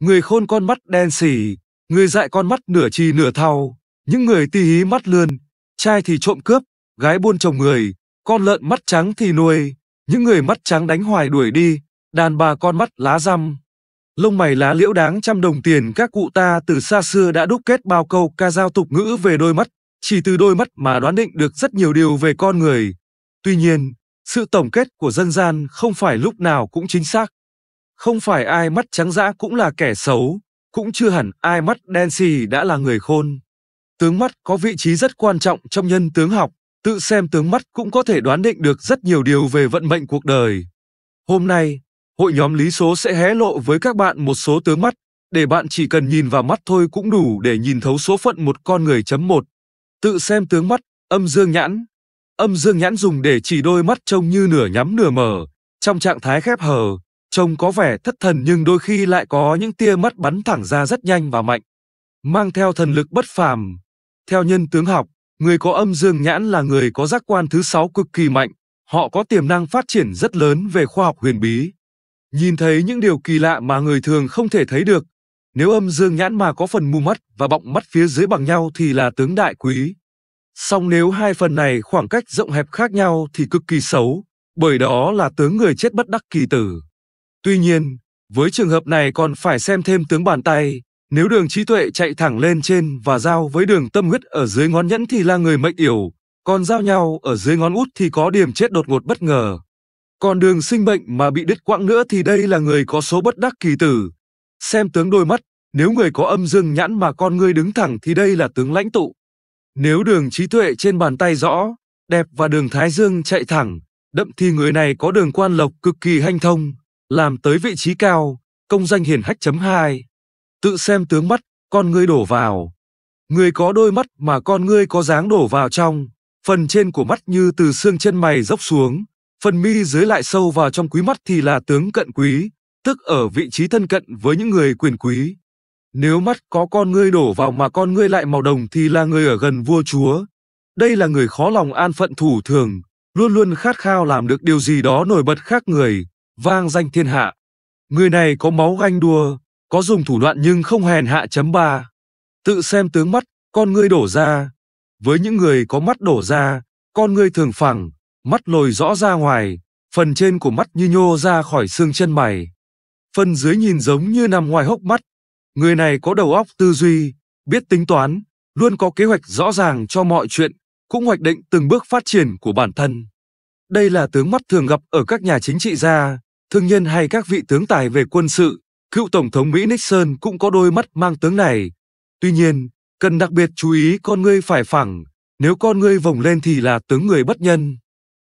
người khôn con mắt đen xỉ, người dại con mắt nửa trì nửa thau, những người tí hí mắt lươn, trai thì trộm cướp, gái buôn chồng người, con lợn mắt trắng thì nuôi, những người mắt trắng đánh hoài đuổi đi, đàn bà con mắt lá răm. Lông mày lá liễu đáng trăm đồng tiền các cụ ta từ xa xưa đã đúc kết bao câu ca dao tục ngữ về đôi mắt, chỉ từ đôi mắt mà đoán định được rất nhiều điều về con người. Tuy nhiên, sự tổng kết của dân gian không phải lúc nào cũng chính xác. Không phải ai mắt trắng dã cũng là kẻ xấu, cũng chưa hẳn ai mắt đen xì đã là người khôn. Tướng mắt có vị trí rất quan trọng trong nhân tướng học, tự xem tướng mắt cũng có thể đoán định được rất nhiều điều về vận mệnh cuộc đời. Hôm nay, hội nhóm lý số sẽ hé lộ với các bạn một số tướng mắt, để bạn chỉ cần nhìn vào mắt thôi cũng đủ để nhìn thấu số phận một con người chấm một. Tự xem tướng mắt, âm dương nhãn. Âm dương nhãn dùng để chỉ đôi mắt trông như nửa nhắm nửa mở, trong trạng thái khép hờ, trông có vẻ thất thần nhưng đôi khi lại có những tia mắt bắn thẳng ra rất nhanh và mạnh, mang theo thần lực bất phàm. Theo nhân tướng học, người có âm dương nhãn là người có giác quan thứ sáu cực kỳ mạnh, họ có tiềm năng phát triển rất lớn về khoa học huyền bí. Nhìn thấy những điều kỳ lạ mà người thường không thể thấy được, nếu âm dương nhãn mà có phần mù mắt và bọng mắt phía dưới bằng nhau thì là tướng đại quý. Song nếu hai phần này khoảng cách rộng hẹp khác nhau thì cực kỳ xấu, bởi đó là tướng người chết bất đắc kỳ tử. Tuy nhiên, với trường hợp này còn phải xem thêm tướng bàn tay, nếu đường trí tuệ chạy thẳng lên trên và giao với đường tâm huyết ở dưới ngón nhẫn thì là người mệnh yểu, còn giao nhau ở dưới ngón út thì có điểm chết đột ngột bất ngờ. Còn đường sinh mệnh mà bị đứt quãng nữa thì đây là người có số bất đắc kỳ tử. Xem tướng đôi mắt, nếu người có âm dương nhãn mà con người đứng thẳng thì đây là tướng lãnh tụ. Nếu đường trí tuệ trên bàn tay rõ, đẹp và đường thái dương chạy thẳng, đậm thì người này có đường quan lộc cực kỳ hanh thông, làm tới vị trí cao, công danh hiển hách chấm 2. Tự xem tướng mắt, con ngươi đổ vào. Người có đôi mắt mà con ngươi có dáng đổ vào trong, phần trên của mắt như từ xương chân mày dốc xuống, phần mi dưới lại sâu vào trong quý mắt thì là tướng cận quý, tức ở vị trí thân cận với những người quyền quý. Nếu mắt có con ngươi đổ vào mà con ngươi lại màu đồng thì là người ở gần vua chúa. Đây là người khó lòng an phận thủ thường, luôn luôn khát khao làm được điều gì đó nổi bật khác người, vang danh thiên hạ. Người này có máu ganh đua, có dùng thủ đoạn nhưng không hèn hạ chấm ba. Tự xem tướng mắt, con ngươi đổ ra. Với những người có mắt đổ ra, con ngươi thường phẳng, mắt lồi rõ ra ngoài, phần trên của mắt như nhô ra khỏi xương chân mày. Phần dưới nhìn giống như nằm ngoài hốc mắt. Người này có đầu óc tư duy, biết tính toán, luôn có kế hoạch rõ ràng cho mọi chuyện, cũng hoạch định từng bước phát triển của bản thân. Đây là tướng mắt thường gặp ở các nhà chính trị gia, thương nhân hay các vị tướng tài về quân sự, cựu Tổng thống Mỹ Nixon cũng có đôi mắt mang tướng này. Tuy nhiên, cần đặc biệt chú ý con ngươi phải phẳng, nếu con ngươi vồng lên thì là tướng người bất nhân.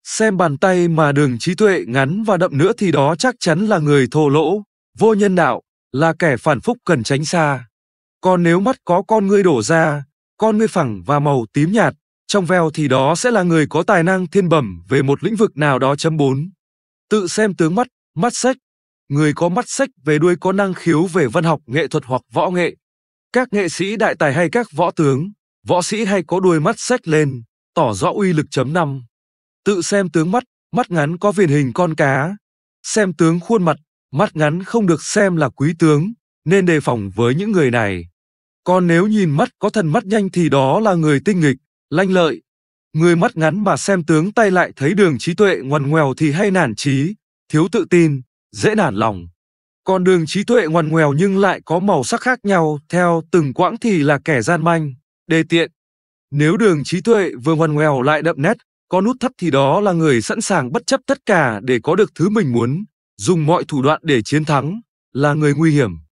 Xem bàn tay mà đường trí tuệ ngắn và đậm nữa thì đó chắc chắn là người thô lỗ, vô nhân đạo, là kẻ phản phúc cần tránh xa. Còn nếu mắt có con ngươi đổ ra, con ngươi phẳng và màu tím nhạt, trong veo thì đó sẽ là người có tài năng thiên bẩm về một lĩnh vực nào đó chấm 4. Tự xem tướng mắt Mắt sách Người có mắt sách về đuôi có năng khiếu về văn học, nghệ thuật hoặc võ nghệ. Các nghệ sĩ đại tài hay các võ tướng, võ sĩ hay có đuôi mắt sách lên, tỏ rõ uy lực chấm năm. Tự xem tướng mắt, mắt ngắn có viền hình con cá. Xem tướng khuôn mặt, mắt ngắn không được xem là quý tướng, nên đề phòng với những người này. Còn nếu nhìn mắt có thần mắt nhanh thì đó là người tinh nghịch, lanh lợi. Người mắt ngắn mà xem tướng tay lại thấy đường trí tuệ ngoằn ngoèo thì hay nản trí, thiếu tự tin, dễ nản lòng. Con đường trí tuệ ngoằn ngoèo nhưng lại có màu sắc khác nhau theo từng quãng thì là kẻ gian manh, đê tiện. Nếu đường trí tuệ vừa ngoằn ngoèo lại đậm nét, có nút thắt thì đó là người sẵn sàng bất chấp tất cả để có được thứ mình muốn, dùng mọi thủ đoạn để chiến thắng, là người nguy hiểm.